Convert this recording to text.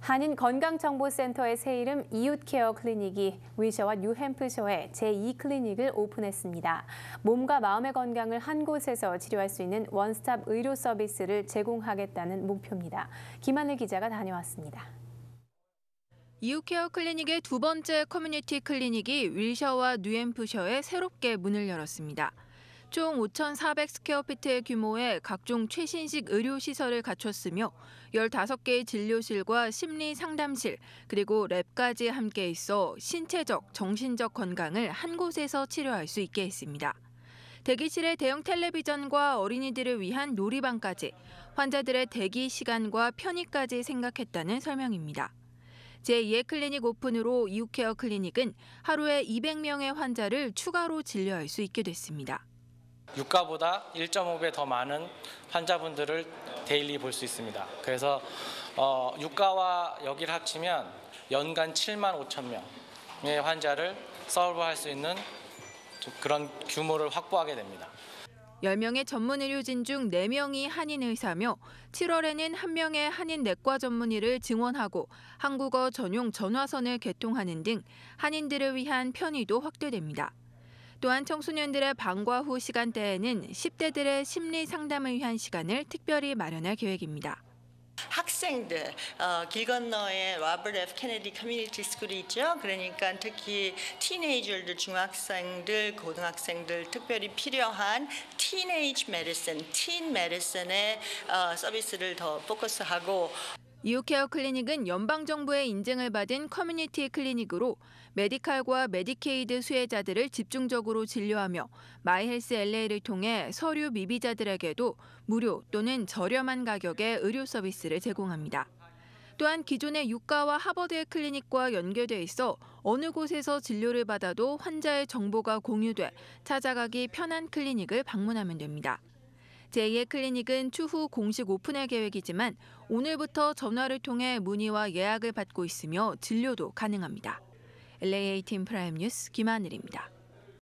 한인건강정보센터의 새 이름 이웃케어 클리닉이 위셔와 뉴햄프셔에 제2클리닉을 오픈했습니다. 몸과 마음의 건강을 한 곳에서 치료할 수 있는 원스톱 의료 서비스를 제공하겠다는 목표입니다. 김한일 기자가 다녀왔습니다. 이웃케어 클리닉의 두 번째 커뮤니티 클리닉이 윌셔와 뉴햄프셔에 새롭게 문을 열었습니다. 총 5,400스퀘어피트의 규모의 각종 최신식 의료시설을 갖췄으며 15개의 진료실과 심리 상담실, 그리고 랩까지 함께 있어 신체적, 정신적 건강을 한 곳에서 치료할 수 있게 했습니다. 대기실에 대형 텔레비전과 어린이들을 위한 놀이방까지 환자들의 대기 시간과 편의까지 생각했다는 설명입니다. 제2의 클리닉 오픈으로 이웃케어 클리닉은 하루에 200명의 환자를 추가로 진료할 수 있게 됐습니다. 유가보다 1.5배 더 많은 환자분들을 데일리 볼 수 있습니다. 그래서 어, 유가와 여기를 합치면 연간 7만 5천 명의 환자를 서브할 수 있는 그런 규모를 확보하게 됩니다. 10명의 전문 의료진 중 4명이 한인 의사며 7월에는 1명의 한인 내과 전문의를 증원하고 한국어 전용 전화선을 개통하는 등 한인들을 위한 편의도 확대됩니다. 또한 청소년들의 방과 후 시간대에는 10대들의 심리 상담을 위한 시간을 특별히 마련할 계획입니다. 학생들 어, 길 건너에 라버트 F 케네디 커뮤니티 스쿨이 있죠. 그러니까 특히 티네이저들 중학생들 고등학생들 특별히 필요한 티네이지 메디슨, 틴 메디슨의 어, 서비스를 더 포커스하고 이오케어 클리닉은 연방정부의 인증을 받은 커뮤니티 클리닉으로 메디칼과 메디케이드 수혜자들을 집중적으로 진료하며 마이헬스 LA를 통해 서류 미비자들에게도 무료 또는 저렴한 가격의 의료 서비스를 제공합니다. 또한 기존의 유가와 하버드의 클리닉과 연계돼 있어 어느 곳에서 진료를 받아도 환자의 정보가 공유돼 찾아가기 편한 클리닉을 방문하면 됩니다. 제2의 클리닉은 추후 공식 오픈할 계획이지만 오늘부터 전화를 통해 문의와 예약을 받고 있으며 진료도 가능합니다. l a 팀 프라임 뉴스 김하늘입니다.